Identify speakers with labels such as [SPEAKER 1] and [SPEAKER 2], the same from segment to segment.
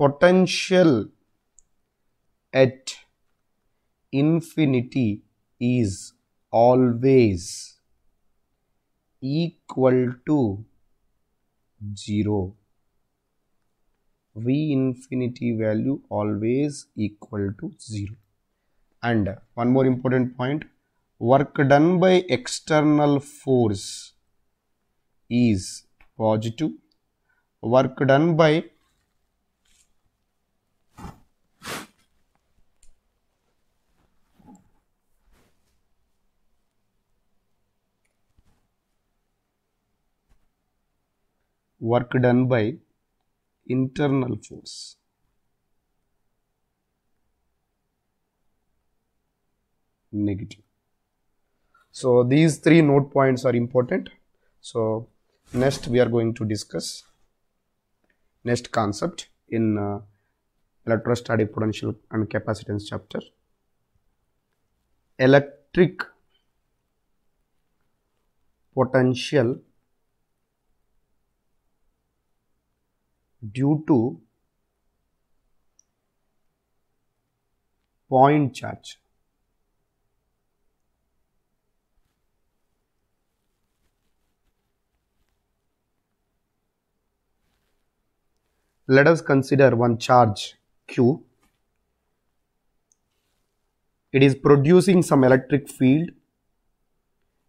[SPEAKER 1] potential at infinity is always equal to 0 v infinity value always equal to 0 and one more important point work done by external force is positive work done by work done by internal force. negative so these three node points are important so next we are going to discuss next concept in uh, electrostatic potential and capacitance chapter electric potential due to point charge. Let us consider one charge Q. It is producing some electric field.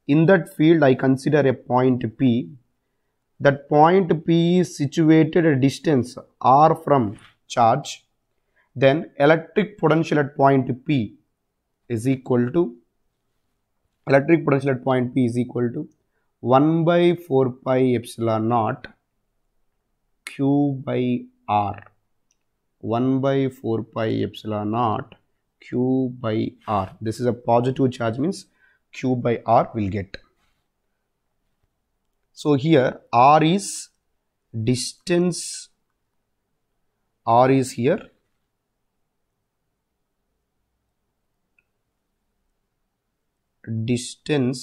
[SPEAKER 1] In that field I consider a point P that point P is situated at a distance r from charge, then electric potential at point P is equal to electric potential at point P is equal to 1 by 4 pi epsilon naught Q by R 1 by 4 pi epsilon naught Q by R. This is a positive charge means Q by R will get. So here R is distance, R is here. distance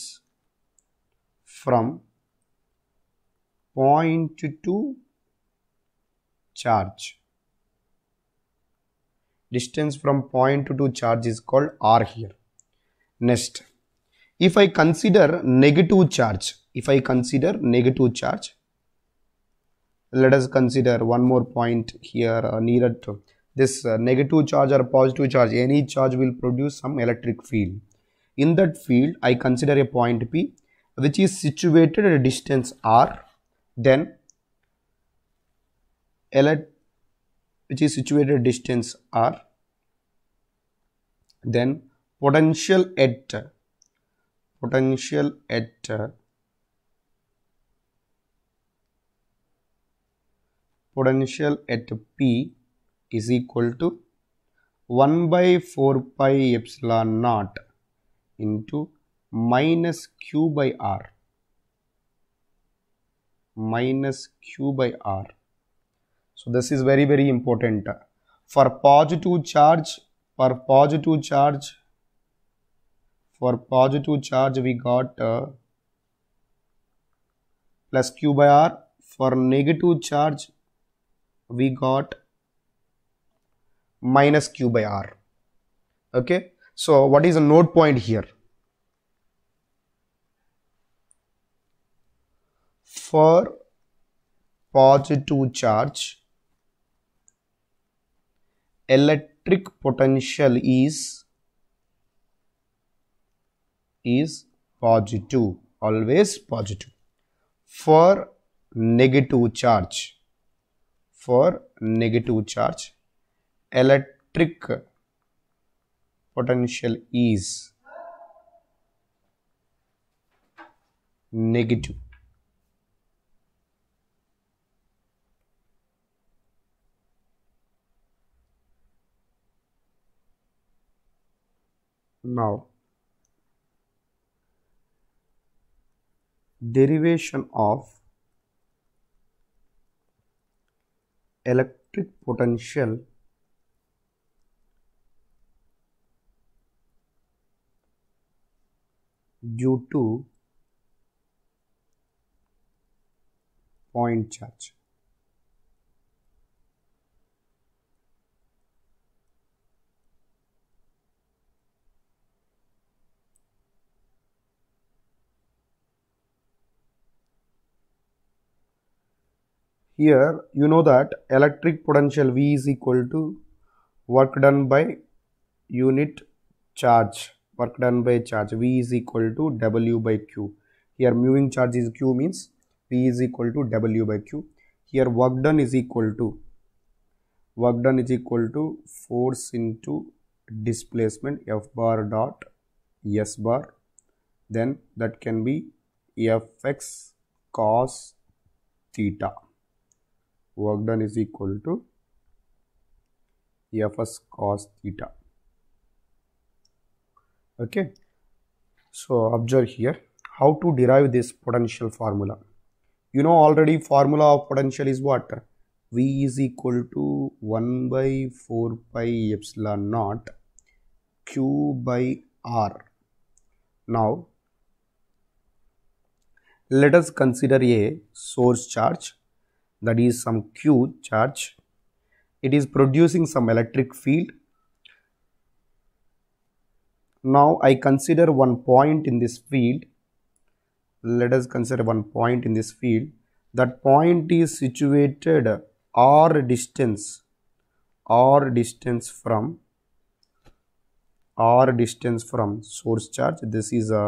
[SPEAKER 1] from point to charge distance from point to charge is called r here next if I consider negative charge, if I consider negative charge, let us consider one more point here uh, nearer to this uh, negative charge or positive charge, any charge will produce some electric field. In that field, I consider a point P which is situated at a distance R, then which is situated at distance R, then potential at potential at uh, potential at P is equal to 1 by 4 pi epsilon naught into minus Q by R minus Q by R so this is very very important for positive charge for positive charge for positive charge we got uh, plus q by r for negative charge we got minus q by r okay so what is the node point here for positive charge electric potential is is positive always positive for negative charge for negative charge electric potential is negative now derivation of electric potential due to point charge here you know that electric potential V is equal to work done by unit charge work done by charge V is equal to W by Q here moving charge is Q means V is equal to W by Q here work done is equal to work done is equal to force into displacement F bar dot S bar then that can be Fx cos theta work done is equal to fs cos theta okay so observe here how to derive this potential formula you know already formula of potential is what v is equal to 1 by 4 pi epsilon naught q by r now let us consider a source charge that is some q charge it is producing some electric field now i consider one point in this field let us consider one point in this field that point is situated r distance r distance from r distance from source charge this is a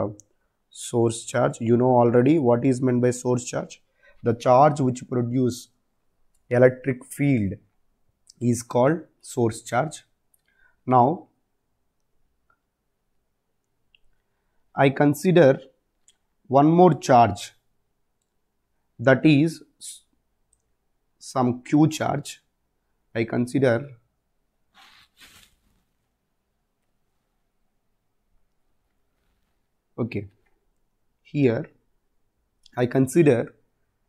[SPEAKER 1] source charge you know already what is meant by source charge the charge which produce electric field is called source charge. Now, I consider one more charge that is some Q charge. I consider okay here I consider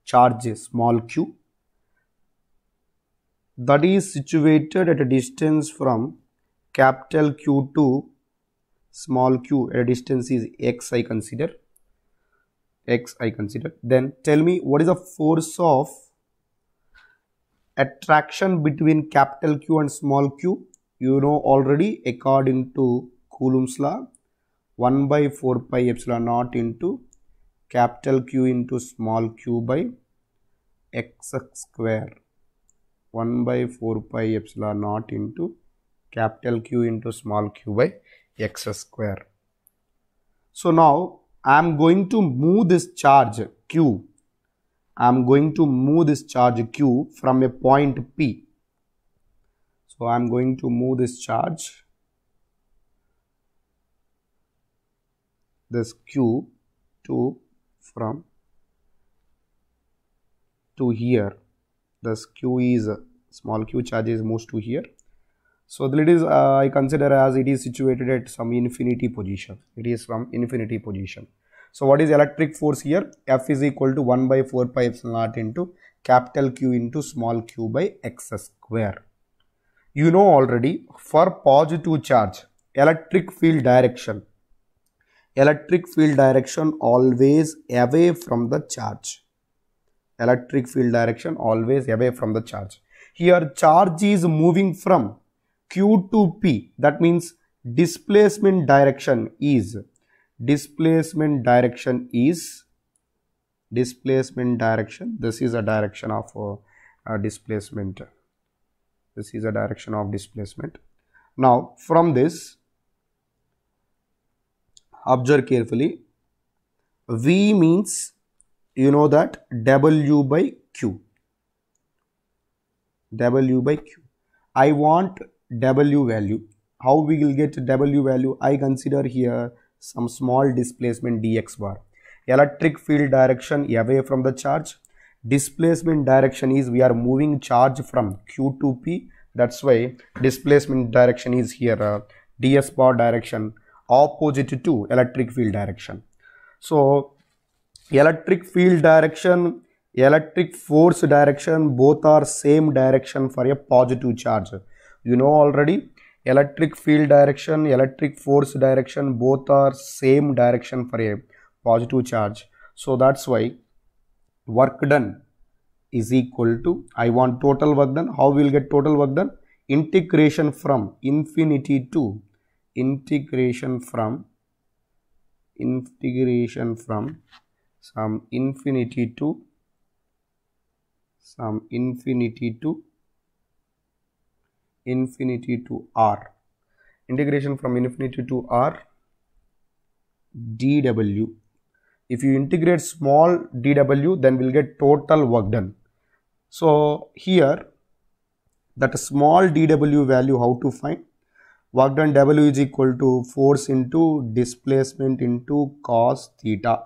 [SPEAKER 1] charge small q that is situated at a distance from capital Q to small q at a distance is x I consider x I consider then tell me what is the force of attraction between capital Q and small q you know already according to Coulomb's law 1 by 4 pi epsilon naught into capital Q into small q by x square 1 by 4 pi epsilon naught into capital Q into small q by x square. So now I am going to move this charge Q. I am going to move this charge Q from a point P. So I am going to move this charge this Q to from to here thus q is small q charges moves to here so that is uh, i consider as it is situated at some infinity position it is from infinity position so what is electric force here f is equal to 1 by 4 pi epsilon naught into capital q into small q by x square you know already for positive charge electric field direction electric field direction always away from the charge electric field direction always away from the charge here charge is moving from q to p that means displacement direction is displacement direction is displacement direction this is a direction of uh, uh, displacement this is a direction of displacement now from this observe carefully V means you know that W by Q W by Q I want W value how we will get W value I consider here some small displacement dx bar electric field direction away from the charge displacement direction is we are moving charge from Q to P that's why displacement direction is here uh, ds bar direction opposite to electric field direction so electric field direction electric force direction both are same direction for a positive charge you know already electric field direction electric force direction both are same direction for a positive charge so that's why work done is equal to i want total work done how we will get total work done integration from infinity to integration from integration from some infinity to some infinity to infinity to r integration from infinity to r dw if you integrate small dw then we'll get total work done so here that small dw value how to find work done W is equal to force into displacement into cos theta.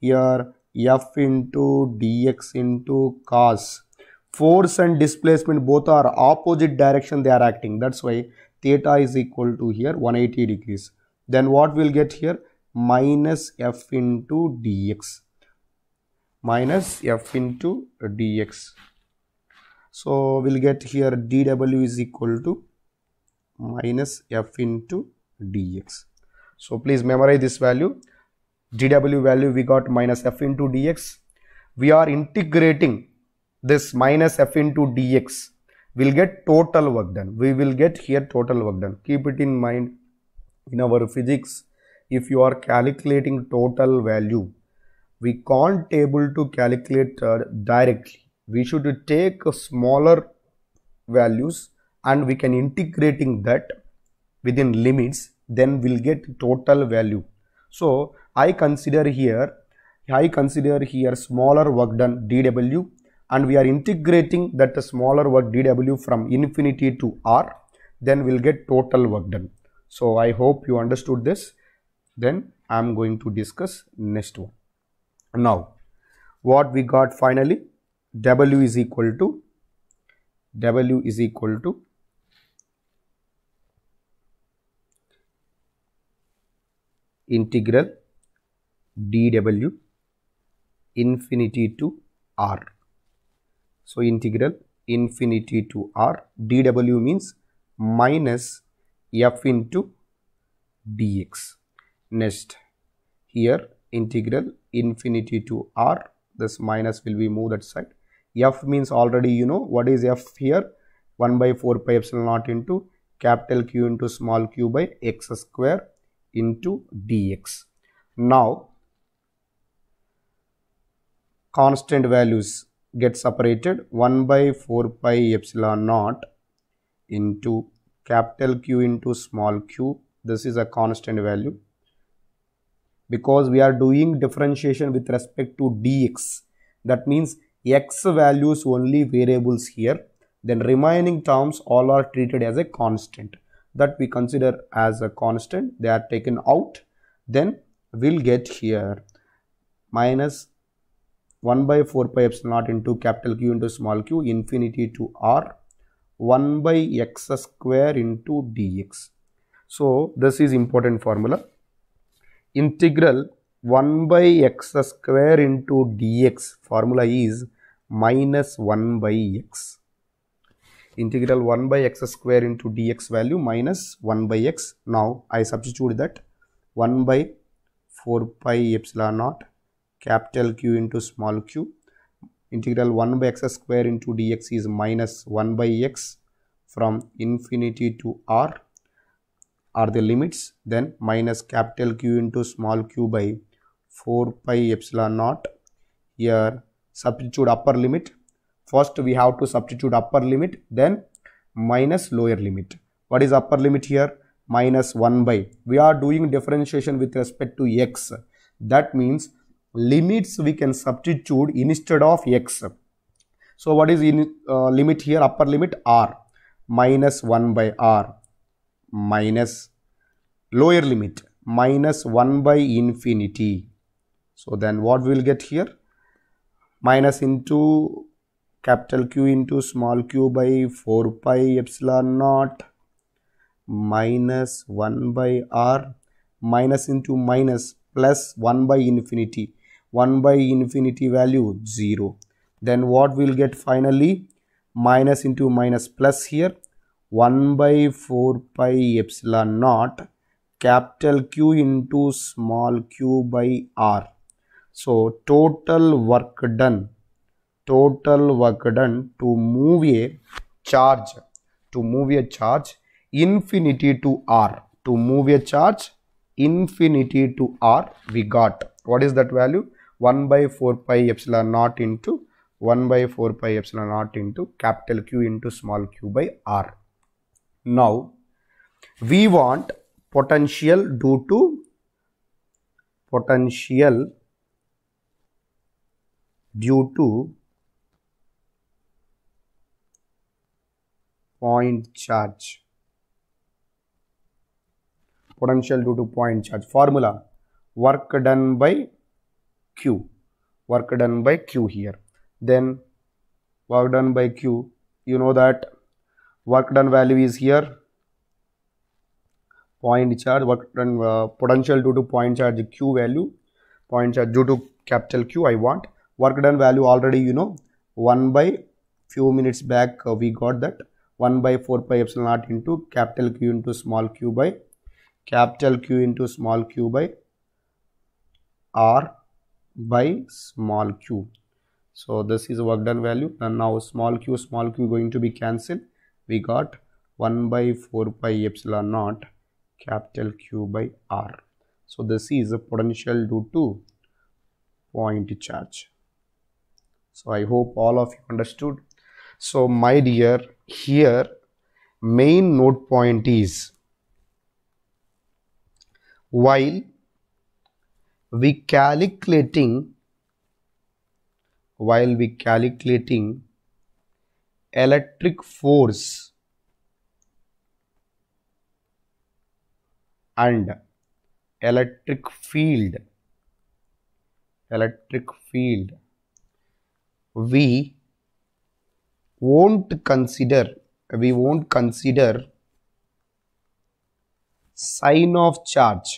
[SPEAKER 1] Here F into dx into cos. Force and displacement both are opposite direction they are acting. That's why theta is equal to here 180 degrees. Then what we'll get here? Minus F into dx. Minus F into dx. So we'll get here dw is equal to minus f into dx. So please memorize this value. dw value we got minus f into dx. We are integrating this minus f into dx. We'll get total work done. We will get here total work done. Keep it in mind in our physics. If you are calculating total value, we can't able to calculate uh, directly. We should take smaller values and we can integrating that within limits then we'll get total value so i consider here i consider here smaller work done dw and we are integrating that smaller work dw from infinity to r then we'll get total work done so i hope you understood this then i'm going to discuss next one now what we got finally w is equal to w is equal to integral dw infinity to r so integral infinity to r dw means minus f into dx next here integral infinity to r this minus will be moved that side f means already you know what is f here 1 by 4 pi epsilon naught into capital q into small q by x square into dx. Now, constant values get separated 1 by 4 pi epsilon naught into capital Q into small q. This is a constant value because we are doing differentiation with respect to dx. That means x values only variables here. Then remaining terms all are treated as a constant that we consider as a constant they are taken out then we'll get here minus 1 by 4 pi epsilon naught into capital Q into small q infinity to r 1 by x square into dx. So, this is important formula. Integral 1 by x square into dx formula is minus 1 by x integral 1 by x square into dx value minus 1 by x. Now I substitute that 1 by 4 pi epsilon naught capital Q into small q integral 1 by x square into dx is minus 1 by x from infinity to r are the limits then minus capital Q into small q by 4 pi epsilon naught here substitute upper limit first we have to substitute upper limit then minus lower limit what is upper limit here minus 1 by we are doing differentiation with respect to x that means limits we can substitute instead of x so what is in uh, limit here upper limit r minus 1 by r minus lower limit minus 1 by infinity so then what we will get here minus into capital Q into small q by 4 pi epsilon naught minus 1 by r minus into minus plus 1 by infinity 1 by infinity value 0 then what we'll get finally minus into minus plus here 1 by 4 pi epsilon naught capital Q into small q by r so total work done total work done to move a charge to move a charge infinity to r to move a charge infinity to r we got what is that value 1 by 4 pi epsilon naught into 1 by 4 pi epsilon naught into capital q into small q by r now we want potential due to potential due to point charge potential due to point charge formula work done by q work done by q here then work done by q you know that work done value is here point charge work done uh, potential due to point charge q value point charge due to capital q i want work done value already you know 1 by few minutes back uh, we got that 1 by 4 pi epsilon naught into capital Q into small q by capital Q into small q by R by small q. So this is work done value and now small q small q going to be cancelled. We got 1 by 4 pi epsilon naught capital Q by R. So this is a potential due to point charge. So I hope all of you understood. So my dear, here main node point is while we calculating while we calculating electric force and electric field electric field we won't consider we won't consider sign of charge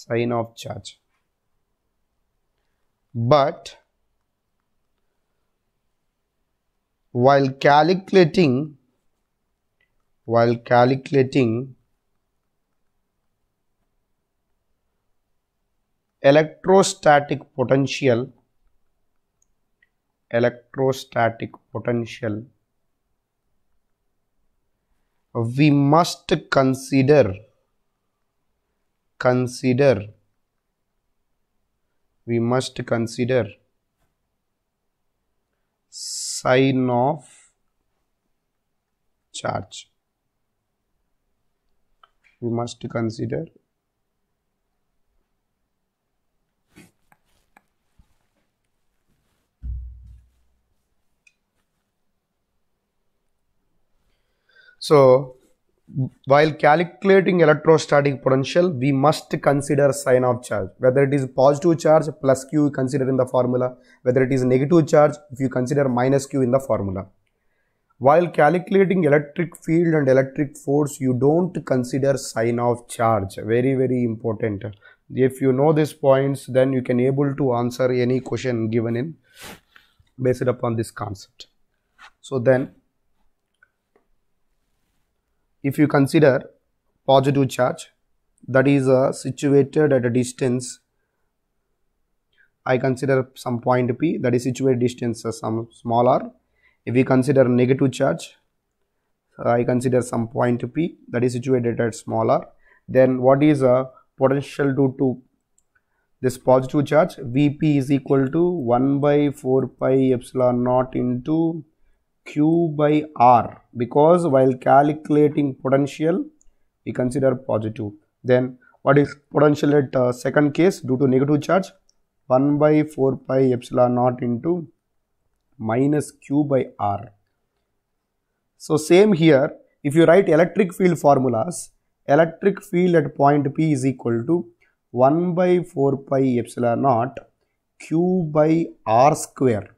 [SPEAKER 1] sign of charge but while calculating while calculating electrostatic potential electrostatic potential, we must consider consider we must consider sign of charge we must consider So while calculating electrostatic potential, we must consider sign of charge. Whether it is positive charge plus Q consider in the formula, whether it is negative charge if you consider minus Q in the formula. While calculating electric field and electric force, you don't consider sign of charge. Very, very important. If you know these points, then you can able to answer any question given in based upon this concept. So then if you consider positive charge that is uh, situated at a distance I consider some point P that is situated distance uh, some small r if we consider negative charge uh, I consider some point P that is situated at small r then what is a uh, potential due to this positive charge Vp is equal to 1 by 4 pi epsilon naught into Q by R because while calculating potential we consider positive then what is potential at uh, second case due to negative charge 1 by 4 pi epsilon naught into minus Q by R so same here if you write electric field formulas electric field at point P is equal to 1 by 4 pi epsilon naught Q by R square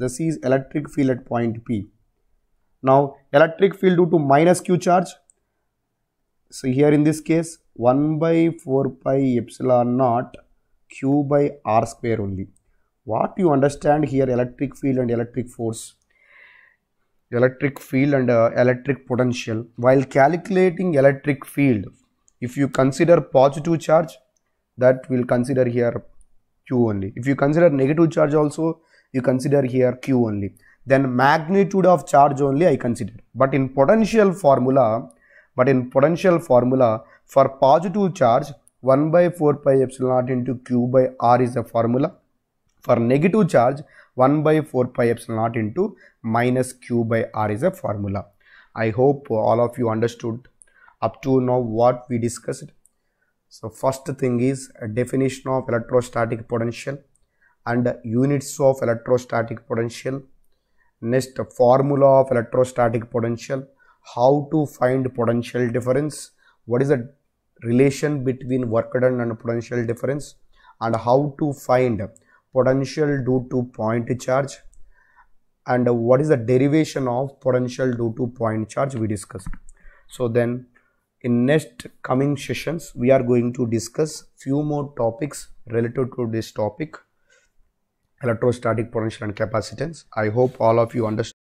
[SPEAKER 1] this is electric field at point P. Now electric field due to minus Q charge. So here in this case 1 by 4 pi epsilon naught Q by R square only. What you understand here electric field and electric force electric field and uh, electric potential while calculating electric field if you consider positive charge that will consider here q only if you consider negative charge also you consider here q only then magnitude of charge only I consider but in potential formula but in potential formula for positive charge 1 by 4 pi epsilon naught into q by r is the formula for negative charge 1 by 4 pi epsilon naught into minus q by r is a formula I hope all of you understood up to now what we discussed so first thing is definition of electrostatic potential and units of electrostatic potential. Next, formula of electrostatic potential, how to find potential difference, what is the relation between work done and potential difference and how to find potential due to point charge and what is the derivation of potential due to point charge we discussed. So then in next coming sessions we are going to discuss few more topics related to this topic electrostatic potential and capacitance. I hope all of you understand.